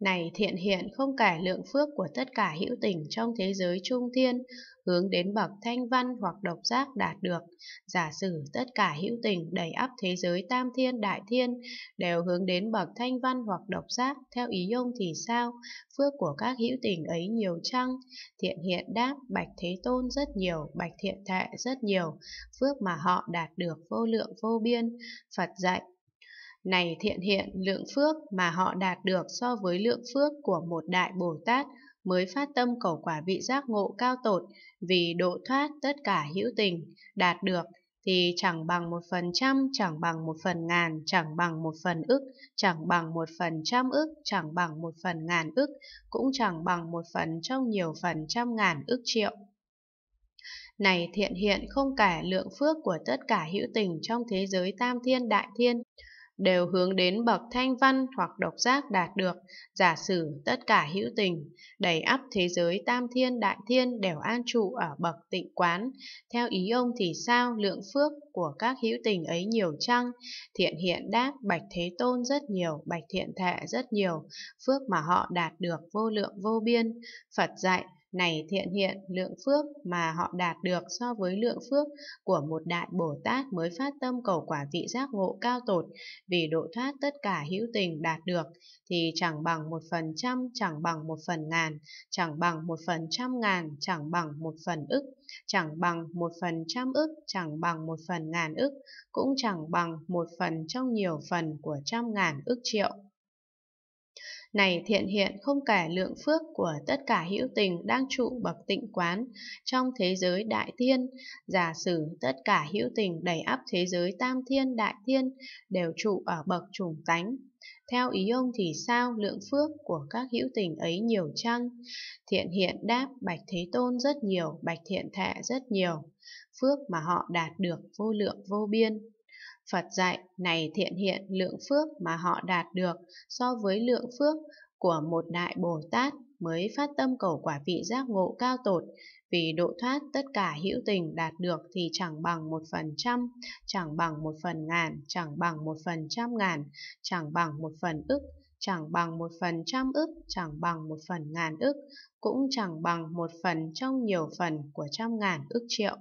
Này thiện hiện không kể lượng phước của tất cả hữu tình trong thế giới trung thiên, hướng đến bậc thanh văn hoặc độc giác đạt được. Giả sử tất cả hữu tình đầy ắp thế giới tam thiên đại thiên đều hướng đến bậc thanh văn hoặc độc giác theo ý ông thì sao? Phước của các hữu tình ấy nhiều chăng? Thiện hiện đáp bạch thế tôn rất nhiều, bạch thiện thệ rất nhiều. Phước mà họ đạt được vô lượng vô biên. Phật dạy này thiện hiện lượng phước mà họ đạt được so với lượng phước của một đại Bồ Tát mới phát tâm cầu quả vị giác ngộ cao tột vì độ thoát tất cả hữu tình đạt được thì chẳng bằng một phần trăm, chẳng bằng một phần ngàn, chẳng bằng một phần ức, chẳng bằng một phần trăm ức, chẳng bằng một phần ngàn ức, cũng chẳng bằng một phần trong nhiều phần trăm ngàn ức triệu. Này thiện hiện không kể lượng phước của tất cả hữu tình trong thế giới tam thiên đại thiên, đều hướng đến bậc thanh văn hoặc độc giác đạt được, giả sử tất cả hữu tình, đầy ắp thế giới tam thiên đại thiên đều an trụ ở bậc tịnh quán. Theo ý ông thì sao lượng phước của các hữu tình ấy nhiều chăng? Thiện hiện đáp bạch thế tôn rất nhiều, bạch thiện thệ rất nhiều, phước mà họ đạt được vô lượng vô biên. Phật dạy này thiện hiện lượng phước mà họ đạt được so với lượng phước của một đại Bồ Tát mới phát tâm cầu quả vị giác ngộ cao tột vì độ thoát tất cả hữu tình đạt được thì chẳng bằng một phần trăm, chẳng bằng một phần ngàn, chẳng bằng một phần trăm ngàn, chẳng bằng một phần ức, chẳng bằng một phần trăm ức, chẳng bằng một phần ngàn ức, cũng chẳng bằng một phần trong nhiều phần của trăm ngàn ức triệu này thiện hiện không kể lượng phước của tất cả hữu tình đang trụ bậc tịnh quán trong thế giới đại thiên, giả sử tất cả hữu tình đầy ắp thế giới tam thiên đại thiên đều trụ ở bậc trùng tánh. Theo ý ông thì sao lượng phước của các hữu tình ấy nhiều chăng? Thiện hiện đáp Bạch Thế Tôn rất nhiều, Bạch Thiện Thệ rất nhiều. Phước mà họ đạt được vô lượng vô biên. Phật dạy này thiện hiện lượng phước mà họ đạt được so với lượng phước của một đại Bồ Tát mới phát tâm cầu quả vị giác ngộ cao tột, vì độ thoát tất cả hữu tình đạt được thì chẳng bằng một phần trăm, chẳng bằng một phần ngàn, chẳng bằng một phần trăm ngàn, chẳng bằng một phần ức, chẳng bằng một phần trăm ức, chẳng bằng một phần ngàn ức, cũng chẳng bằng một phần trong nhiều phần của trăm ngàn ức triệu.